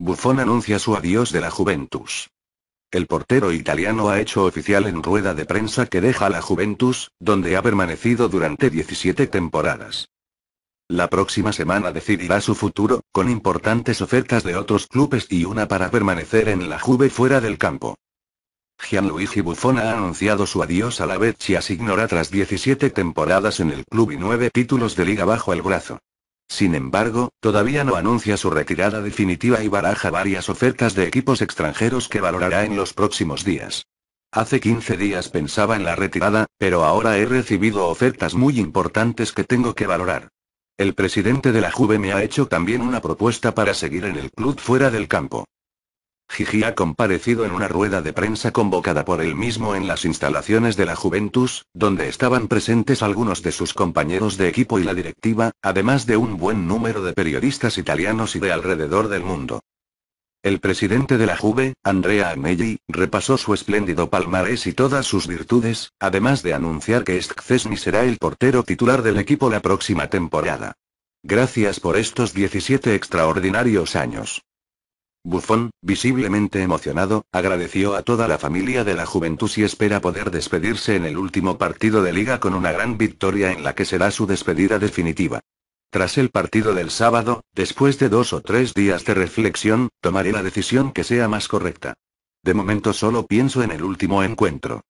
Buffon anuncia su adiós de la Juventus. El portero italiano ha hecho oficial en rueda de prensa que deja la Juventus, donde ha permanecido durante 17 temporadas. La próxima semana decidirá su futuro, con importantes ofertas de otros clubes y una para permanecer en la Juve fuera del campo. Gianluigi Buffon ha anunciado su adiós a la Vecchia Signora tras 17 temporadas en el club y 9 títulos de liga bajo el brazo. Sin embargo, todavía no anuncia su retirada definitiva y baraja varias ofertas de equipos extranjeros que valorará en los próximos días. Hace 15 días pensaba en la retirada, pero ahora he recibido ofertas muy importantes que tengo que valorar. El presidente de la Juve me ha hecho también una propuesta para seguir en el club fuera del campo. Gigi ha comparecido en una rueda de prensa convocada por él mismo en las instalaciones de la Juventus, donde estaban presentes algunos de sus compañeros de equipo y la directiva, además de un buen número de periodistas italianos y de alrededor del mundo. El presidente de la Juve, Andrea Agnelli, repasó su espléndido palmarés y todas sus virtudes, además de anunciar que Szczesny será el portero titular del equipo la próxima temporada. Gracias por estos 17 extraordinarios años. Bufón, visiblemente emocionado, agradeció a toda la familia de la juventud y espera poder despedirse en el último partido de liga con una gran victoria en la que será su despedida definitiva. Tras el partido del sábado, después de dos o tres días de reflexión, tomaré la decisión que sea más correcta. De momento solo pienso en el último encuentro.